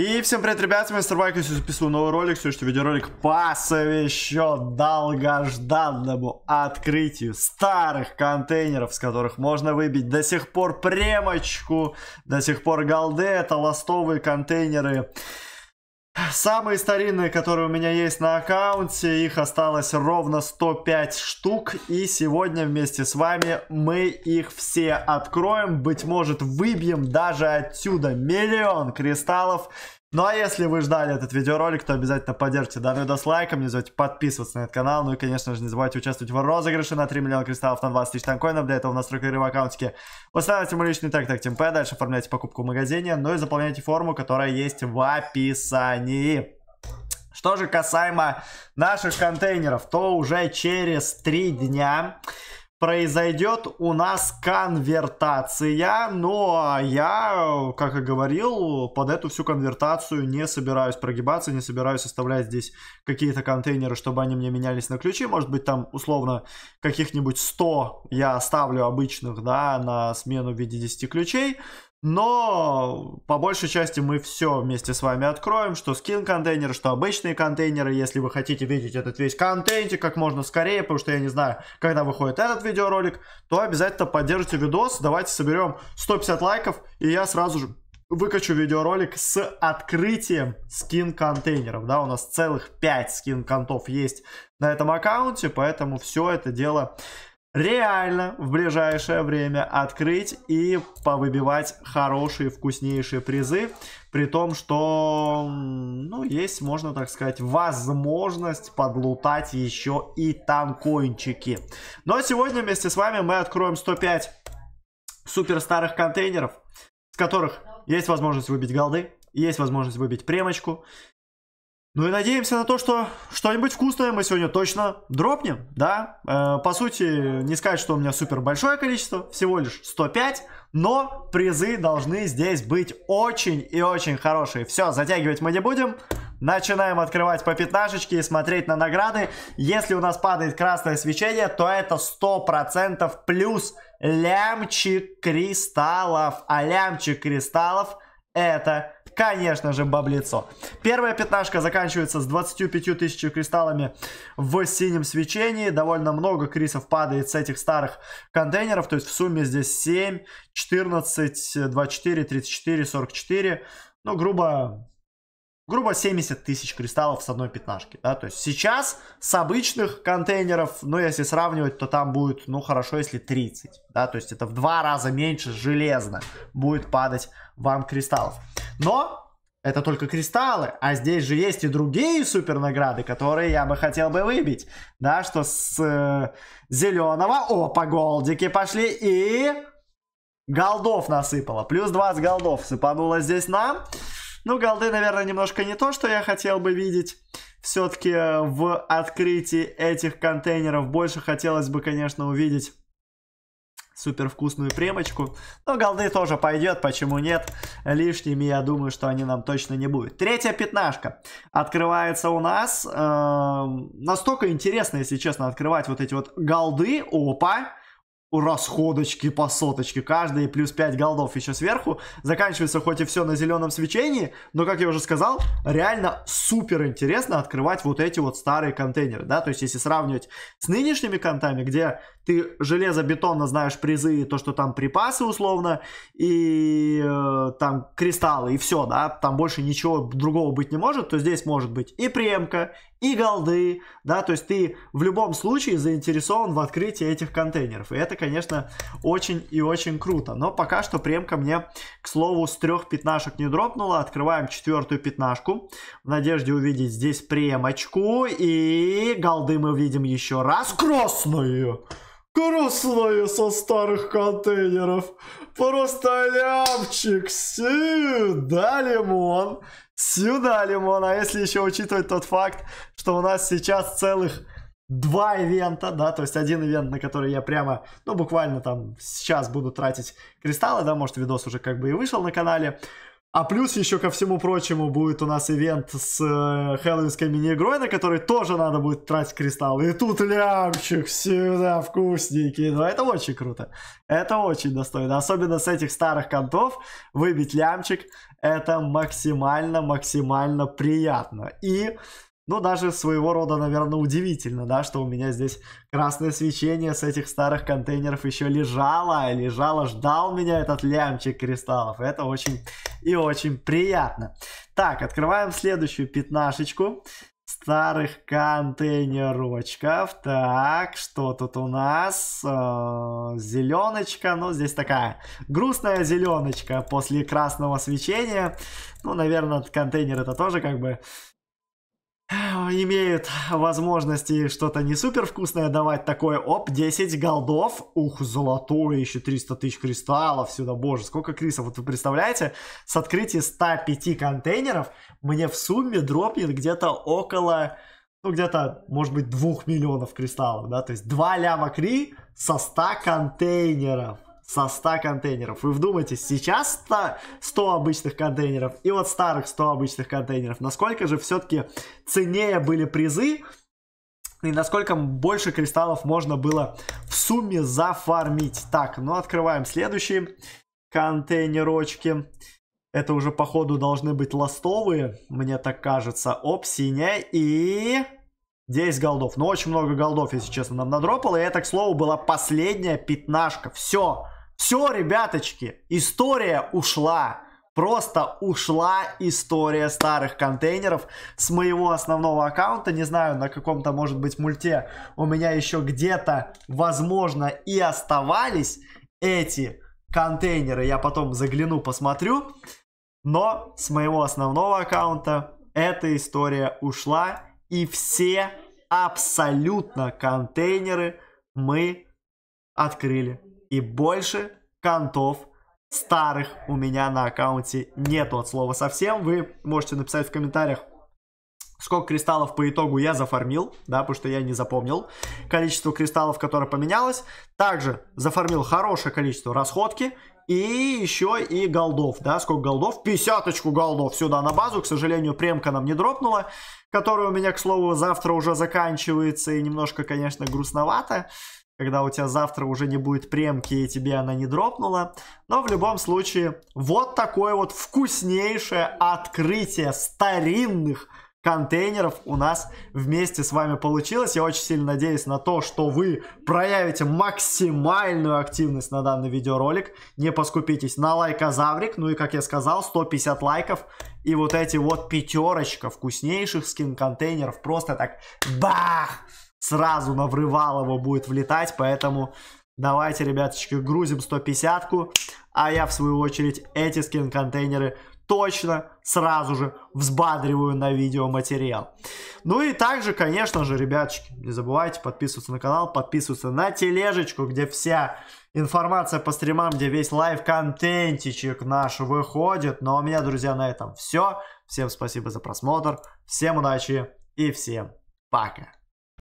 И всем привет, ребят, с вами Старбайк, я сегодня записываю новый ролик, сегодняшний видеоролик посвящен долгожданному открытию старых контейнеров, с которых можно выбить до сих пор премочку, до сих пор голды, это ластовые контейнеры Самые старинные, которые у меня есть на аккаунте, их осталось ровно 105 штук. И сегодня вместе с вами мы их все откроем. Быть может, выбьем даже отсюда миллион кристаллов ну а если вы ждали этот видеоролик, то обязательно поддержите данный видос лайком, не забывайте подписываться на этот канал, ну и конечно же не забывайте участвовать в розыгрыше на 3 миллиона кристаллов на 20 тысяч танкоинов, для этого в настройках игры в аккаунтике устанавливайте мой личный так так ТМП, дальше оформляйте покупку в магазине, ну и заполняйте форму, которая есть в описании. Что же касаемо наших контейнеров, то уже через 3 дня произойдет у нас конвертация, но я, как и говорил, под эту всю конвертацию не собираюсь прогибаться, не собираюсь оставлять здесь какие-то контейнеры, чтобы они мне менялись на ключи, может быть там условно каких-нибудь 100 я оставлю обычных, да, на смену в виде 10 ключей, но по большей части мы все вместе с вами откроем, что скин контейнеры, что обычные контейнеры. Если вы хотите видеть этот весь контентик как можно скорее, потому что я не знаю, когда выходит этот видеоролик, то обязательно поддержите видос. Давайте соберем 150 лайков, и я сразу же выкачу видеоролик с открытием скин контейнеров. Да, у нас целых 5 скин контов есть на этом аккаунте, поэтому все это дело реально в ближайшее время открыть и повыбивать хорошие, вкуснейшие призы. При том, что, ну, есть, можно так сказать, возможность подлутать еще и танкоинчики. Но сегодня вместе с вами мы откроем 105 супер старых контейнеров, с которых есть возможность выбить голды, есть возможность выбить премочку, ну и надеемся на то, что что-нибудь вкусное мы сегодня точно дропнем, да? Э, по сути, не сказать, что у меня супер большое количество, всего лишь 105, но призы должны здесь быть очень и очень хорошие. Все, затягивать мы не будем. Начинаем открывать по пятнашечке и смотреть на награды. Если у нас падает красное свечение, то это 100% плюс лямчик кристаллов. А лямчик кристаллов – это, конечно же, баблицо. Первая пятнашка заканчивается с 25 тысячами кристаллами в синем свечении. Довольно много крисов падает с этих старых контейнеров. То есть в сумме здесь 7, 14, 24, 34, 44. Ну, грубо грубо 70 тысяч кристаллов с одной пятнашки, да, то есть сейчас с обычных контейнеров, ну, если сравнивать, то там будет, ну, хорошо, если 30, да, то есть это в два раза меньше железно будет падать вам кристаллов, но это только кристаллы, а здесь же есть и другие супер награды, которые я бы хотел бы выбить, да, что с э, зеленого, о, по голдике пошли и голдов насыпало, плюс 20 голдов сыпануло здесь нам, ну, голды, наверное, немножко не то, что я хотел бы видеть. Все-таки э, в открытии этих контейнеров больше хотелось бы, конечно, увидеть супер вкусную премочку. Но голды тоже пойдет, почему нет? Лишними, я думаю, что они нам точно не будут. Третья пятнашка открывается у нас. Э, настолько интересно, если честно, открывать вот эти вот голды. Опа! расходочки по соточке. Каждые плюс 5 голдов еще сверху. Заканчивается хоть и все на зеленом свечении, но, как я уже сказал, реально супер интересно открывать вот эти вот старые контейнеры, да, то есть если сравнивать с нынешними контами, где ты железобетонно знаешь призы, то, что там припасы условно, и э, там кристаллы, и все, да, там больше ничего другого быть не может, то здесь может быть и премка, и голды, да, то есть ты в любом случае заинтересован в открытии этих контейнеров, и это, конечно, очень и очень круто, но пока что премка мне, к слову, с трех пятнашек не дропнула, открываем четвертую пятнашку, в надежде увидеть здесь премочку, и голды мы видим еще раз, красную! Крусное со старых контейнеров. Просто лямчик. Сюда лимон. Сюда лимон. А если еще учитывать тот факт, что у нас сейчас целых два ивента, да, то есть один ивент, на который я прямо, ну, буквально там сейчас буду тратить кристаллы, да, может, видос уже как бы и вышел на канале, а плюс еще ко всему прочему будет у нас ивент с э, хэллоуинской мини-игрой, на который тоже надо будет тратить кристаллы. И тут лямчик всегда вкусненький. Но ну, это очень круто. Это очень достойно. Особенно с этих старых контов выбить лямчик. Это максимально-максимально приятно. И ну даже своего рода, наверное, удивительно, да, что у меня здесь красное свечение с этих старых контейнеров еще лежало, лежало, ждал меня этот лямчик кристаллов. Это очень и очень приятно. Так, открываем следующую пятнашечку старых контейнерочков. Так, что тут у нас? Э, зеленочка. Ну, здесь такая грустная зеленочка после красного свечения. Ну, наверное, контейнер это тоже как бы имеют возможности что-то не супер вкусное давать, такое, оп, 10 голдов, ух, золотое, еще 300 тысяч кристаллов сюда, боже, сколько крисов, вот вы представляете, с открытия 105 контейнеров мне в сумме дропнет где-то около, ну, где-то, может быть, 2 миллионов кристаллов, да, то есть 2 ляма кри со 100 контейнеров, со 100 контейнеров. Вы вдумайтесь, сейчас 100, 100 обычных контейнеров и вот старых 100 обычных контейнеров. Насколько же все-таки ценнее были призы, и насколько больше кристаллов можно было в сумме зафармить. Так, ну открываем следующие контейнерочки. Это уже, походу, должны быть ластовые, мне так кажется. Оп, синяя и... 10 голдов. Ну, очень много голдов, если честно, нам надропало. И это, к слову, была последняя пятнашка. Все. Все, ребяточки, история ушла. Просто ушла история старых контейнеров с моего основного аккаунта. Не знаю, на каком-то, может быть, мульте у меня еще где-то, возможно, и оставались эти контейнеры. Я потом загляну, посмотрю. Но с моего основного аккаунта эта история ушла. И все абсолютно контейнеры мы открыли и больше контов старых у меня на аккаунте нету от слова совсем. Вы можете написать в комментариях, сколько кристаллов по итогу я зафармил, да, потому что я не запомнил количество кристаллов, которое поменялось. Также зафармил хорошее количество расходки и еще и голдов, да, сколько голдов? Пятьдесяточку голдов сюда на базу, к сожалению, премка нам не дропнула, которая у меня, к слову, завтра уже заканчивается и немножко, конечно, грустновато когда у тебя завтра уже не будет премки и тебе она не дропнула. Но в любом случае, вот такое вот вкуснейшее открытие старинных контейнеров у нас вместе с вами получилось. Я очень сильно надеюсь на то, что вы проявите максимальную активность на данный видеоролик. Не поскупитесь на лайкозаврик. Ну и, как я сказал, 150 лайков. И вот эти вот пятерочка вкуснейших скин-контейнеров просто так бах! Сразу на врывалово будет влетать, поэтому... Давайте, ребяточки, грузим 150-ку, а я, в свою очередь, эти скин-контейнеры точно сразу же взбадриваю на видеоматериал. Ну и также, конечно же, ребяточки, не забывайте подписываться на канал, подписываться на тележечку, где вся информация по стримам, где весь лайв-контентичек наш выходит. Ну а у меня, друзья, на этом все. Всем спасибо за просмотр, всем удачи и всем пока.